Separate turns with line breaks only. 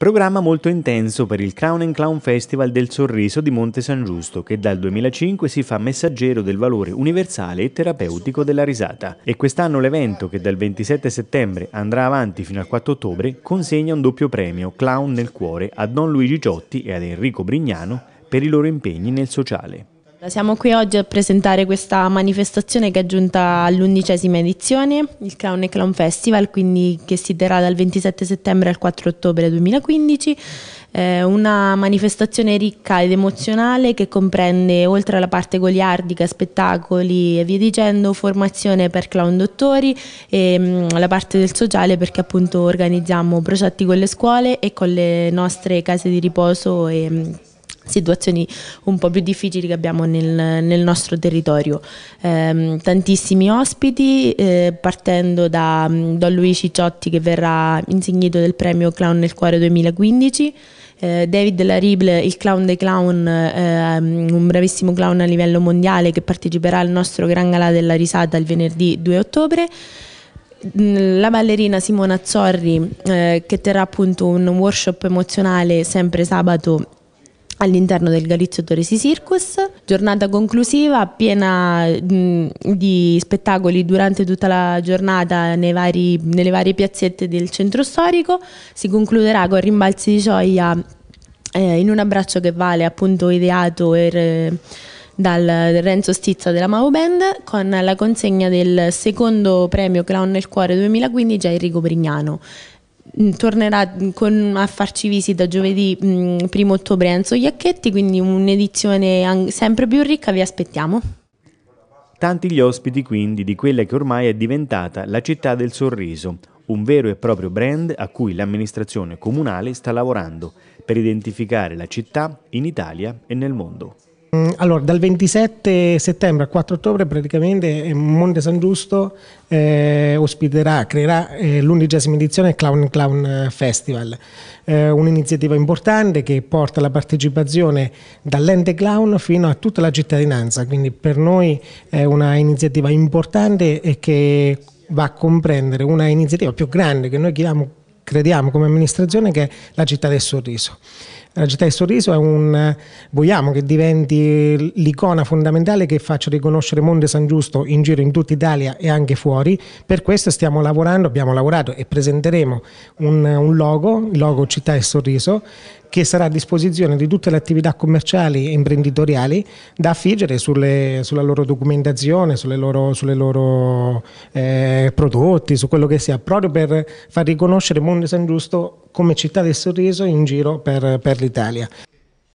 Programma molto intenso per il Crown and Clown Festival del Sorriso di Monte San Giusto, che dal 2005 si fa messaggero del valore universale e terapeutico della risata. E quest'anno l'evento, che dal 27 settembre andrà avanti fino al 4 ottobre, consegna un doppio premio Clown nel cuore a Don Luigi Giotti e ad Enrico Brignano per i loro impegni nel sociale.
Siamo qui oggi a presentare questa manifestazione che è giunta all'undicesima edizione, il Clown e Clown Festival, quindi che si terrà dal 27 settembre al 4 ottobre 2015. Eh, una manifestazione ricca ed emozionale che comprende, oltre alla parte goliardica, spettacoli e via dicendo, formazione per clown dottori e mh, mm, la parte del sociale perché appunto organizziamo progetti con le scuole e con le nostre case di riposo e mh, mm, situazioni un po' più difficili che abbiamo nel, nel nostro territorio. Eh, tantissimi ospiti, eh, partendo da mm, Don Luigi Ciciotti che verrà insignito del premio Clown nel Cuore 2015. Eh, David Larible, il clown dei clown, ehm, un bravissimo clown a livello mondiale che parteciperà al nostro Gran Gala della Risata il venerdì 2 ottobre mm, la ballerina Simona Zorri eh, che terrà appunto un workshop emozionale sempre sabato all'interno del Galizio Torresi Circus, giornata conclusiva piena mh, di spettacoli durante tutta la giornata vari, nelle varie piazzette del centro storico, si concluderà con rimbalzi di gioia eh, in un abbraccio che vale appunto ideato per... Eh, dal Renzo Stizza della Mau Band con la consegna del secondo premio Clown nel Cuore 2015 a Enrico Brignano. Mm, tornerà mm, con, a farci visita giovedì 1 mm, ottobre Enzo Iacchetti, quindi un'edizione sempre più ricca, vi aspettiamo.
Tanti gli ospiti quindi di quella che ormai è diventata la città del sorriso, un vero e proprio brand a cui l'amministrazione comunale sta lavorando per identificare la città in Italia e nel mondo.
Mm, allora, dal 27 settembre al 4 ottobre praticamente eh, Monte San Giusto eh, ospiterà, creerà eh, l'undicesima edizione Clown Clown Festival, eh, un'iniziativa importante che porta la partecipazione dall'ente clown fino a tutta la cittadinanza, quindi per noi è un'iniziativa importante e che va a comprendere una iniziativa più grande che noi chiediamo, crediamo come amministrazione che è la città del sorriso. La città del sorriso è un, vogliamo che diventi l'icona fondamentale che faccia riconoscere Monte San Giusto in giro in tutta Italia e anche fuori, per questo stiamo lavorando, abbiamo lavorato e presenteremo un, un logo, il logo città del sorriso, che sarà a disposizione di tutte le attività commerciali e imprenditoriali da affiggere sulle, sulla loro documentazione, sulle loro, sulle loro eh, prodotti, su quello che sia, proprio per far riconoscere Monte San Giusto come città del sorriso in giro per, per l'Italia.